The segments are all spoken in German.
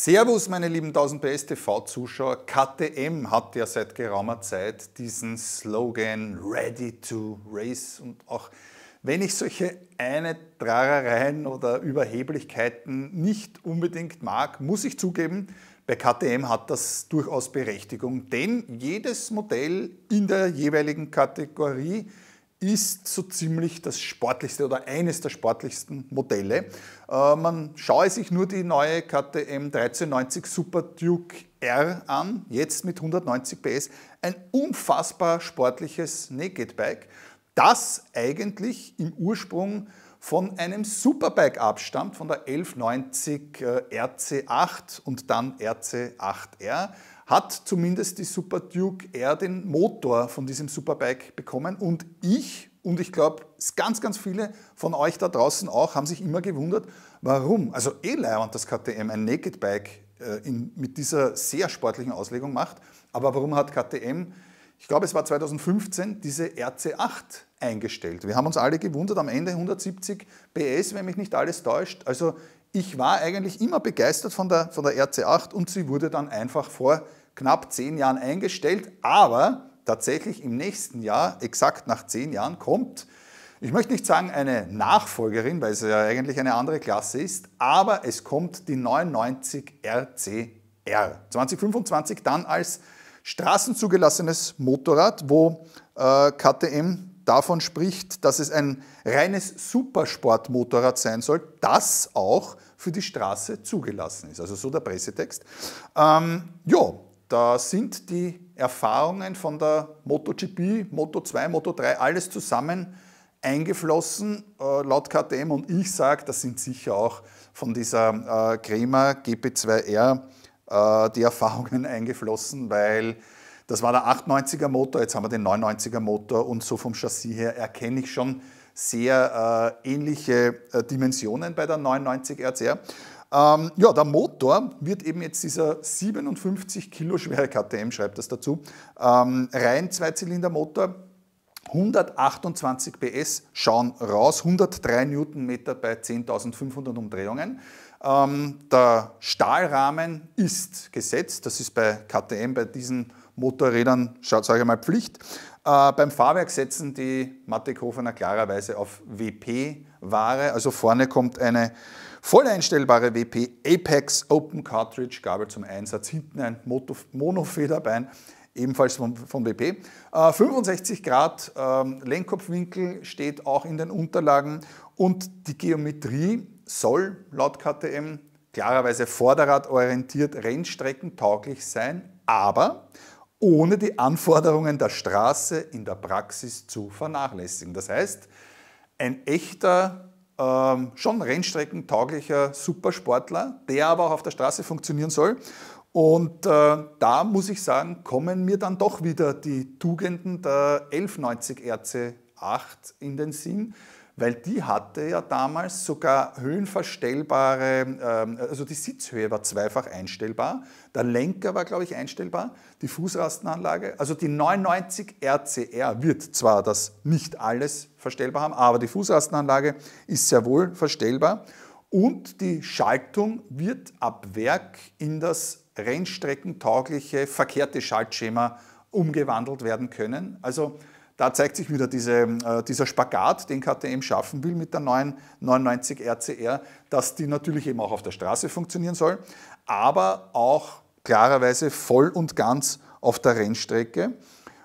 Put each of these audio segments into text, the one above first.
Servus, meine lieben 1000 PS TV-Zuschauer. KTM hat ja seit geraumer Zeit diesen Slogan Ready to Race und auch wenn ich solche Eintragereien oder Überheblichkeiten nicht unbedingt mag, muss ich zugeben, bei KTM hat das durchaus Berechtigung, denn jedes Modell in der jeweiligen Kategorie ist so ziemlich das sportlichste oder eines der sportlichsten Modelle. Äh, man schaue sich nur die neue KTM 1390 Super Duke R an, jetzt mit 190 PS. Ein unfassbar sportliches Naked-Bike, das eigentlich im Ursprung von einem Superbike abstammt, von der 1190 äh, RC8 und dann RC8R hat zumindest die Super Duke Air den Motor von diesem Superbike bekommen und ich und ich glaube, ganz, ganz viele von euch da draußen auch haben sich immer gewundert, warum. Also eh und dass KTM ein Naked Bike äh, in, mit dieser sehr sportlichen Auslegung macht, aber warum hat KTM, ich glaube es war 2015, diese RC8 eingestellt. Wir haben uns alle gewundert, am Ende 170 PS, wenn mich nicht alles täuscht. Also ich war eigentlich immer begeistert von der, von der RC8 und sie wurde dann einfach vor knapp zehn Jahren eingestellt, aber tatsächlich im nächsten Jahr, exakt nach zehn Jahren, kommt, ich möchte nicht sagen eine Nachfolgerin, weil es ja eigentlich eine andere Klasse ist, aber es kommt die 99 RCR. 2025 dann als straßenzugelassenes Motorrad, wo äh, KTM davon spricht, dass es ein reines Supersportmotorrad sein soll, das auch für die Straße zugelassen ist. Also so der Pressetext. Ähm, ja, da sind die Erfahrungen von der MotoGP, Moto2, Moto3, alles zusammen eingeflossen. Äh, laut KTM und ich sage, das sind sicher auch von dieser äh, Crema GP2R äh, die Erfahrungen eingeflossen, weil das war der 98er Motor, jetzt haben wir den 99er Motor und so vom Chassis her erkenne ich schon sehr äh, ähnliche äh, Dimensionen bei der 99 RCR. Ähm, ja, der Motor wird eben jetzt dieser 57 Kilo schwere KTM, schreibt das dazu, ähm, rein Zweizylindermotor, 128 PS schauen raus, 103 Newtonmeter bei 10.500 Umdrehungen. Ähm, der Stahlrahmen ist gesetzt, das ist bei KTM, bei diesen Motorrädern, sage euch einmal Pflicht. Äh, beim Fahrwerk setzen die Mattekofener klarerweise auf WP-Ware. Also vorne kommt eine voll einstellbare WP Apex Open Cartridge Gabel zum Einsatz. Hinten ein Monofederbein, ebenfalls von, von WP. Äh, 65 Grad äh, Lenkkopfwinkel steht auch in den Unterlagen und die Geometrie soll laut KTM klarerweise vorderradorientiert, rennstreckentauglich sein, aber ohne die Anforderungen der Straße in der Praxis zu vernachlässigen. Das heißt, ein echter, ähm, schon rennstreckentauglicher Supersportler, der aber auch auf der Straße funktionieren soll. Und äh, da muss ich sagen, kommen mir dann doch wieder die Tugenden der 1190 RC8 in den Sinn weil die hatte ja damals sogar höhenverstellbare, ähm, also die Sitzhöhe war zweifach einstellbar, der Lenker war, glaube ich, einstellbar, die Fußrastenanlage, also die 990 RCR wird zwar das nicht alles verstellbar haben, aber die Fußrastenanlage ist sehr wohl verstellbar und die Schaltung wird ab Werk in das rennstreckentaugliche verkehrte Schaltschema umgewandelt werden können. Also da zeigt sich wieder diese, äh, dieser Spagat, den KTM schaffen will mit der neuen 99 RCR, dass die natürlich eben auch auf der Straße funktionieren soll, aber auch klarerweise voll und ganz auf der Rennstrecke.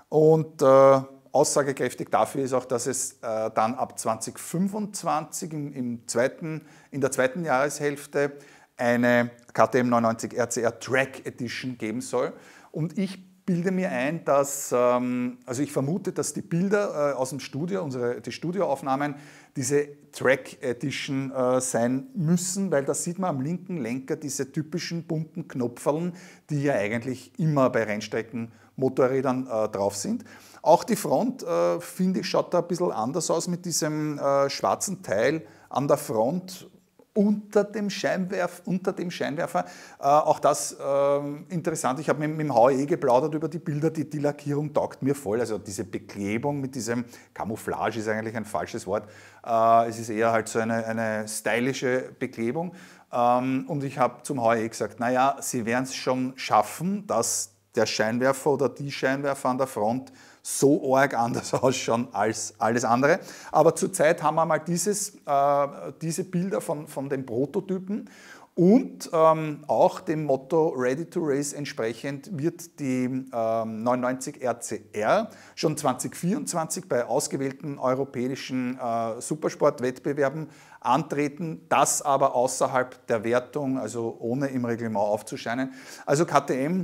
Und äh, aussagekräftig dafür ist auch, dass es äh, dann ab 2025 im, im, zweiten, in der zweiten Jahreshälfte eine KTM 99 RCR Track Edition geben soll. Und ich bilde mir ein, dass, ähm, also ich vermute, dass die Bilder äh, aus dem Studio, unsere, die Studioaufnahmen, diese Track Edition äh, sein müssen, weil da sieht man am linken Lenker diese typischen bunten Knopferln, die ja eigentlich immer bei Rennstreckenmotorrädern äh, drauf sind. Auch die Front, finde ich, schaut da ein bisschen anders aus mit diesem schwarzen Teil an der Front unter dem, Scheinwerf, unter dem Scheinwerfer. Äh, auch das äh, interessant. Ich habe mit, mit, dem HE geplaudert über die Bilder. Die, die Lackierung taugt mir voll. Also diese Beklebung mit diesem Camouflage ist eigentlich ein falsches Wort. Äh, es ist eher halt so eine, eine stylische Beklebung. Ähm, und ich habe zum HE gesagt, naja, sie werden es schon schaffen, dass der Scheinwerfer oder die Scheinwerfer an der Front so arg anders ausschauen als alles andere. Aber zurzeit haben wir mal dieses, äh, diese Bilder von, von den Prototypen und ähm, auch dem Motto Ready to Race entsprechend wird die ähm, 99 RCR schon 2024 bei ausgewählten europäischen äh, Supersportwettbewerben antreten, das aber außerhalb der Wertung, also ohne im Reglement aufzuscheinen. Also KTM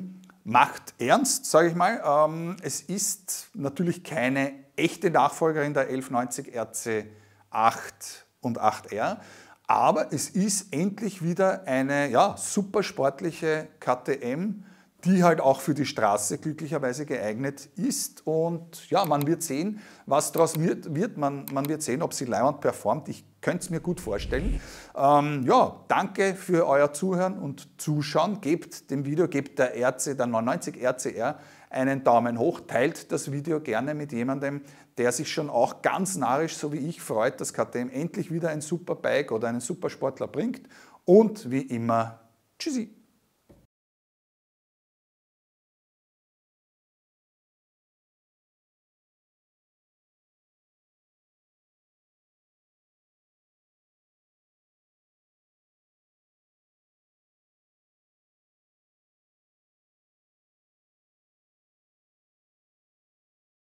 macht ernst, sage ich mal. Ähm, es ist natürlich keine echte Nachfolgerin der 1190 RC 8 und 8R, aber es ist endlich wieder eine ja, supersportliche KTM die halt auch für die Straße glücklicherweise geeignet ist. Und ja, man wird sehen, was daraus wird. Man, man wird sehen, ob sie Leiwand performt. Ich könnte es mir gut vorstellen. Ähm, ja, danke für euer Zuhören und Zuschauen. Gebt dem Video, gebt der RC, der 99 RCR einen Daumen hoch. Teilt das Video gerne mit jemandem, der sich schon auch ganz narrisch, so wie ich, freut, dass KTM endlich wieder ein Superbike oder einen Supersportler bringt. Und wie immer, tschüssi.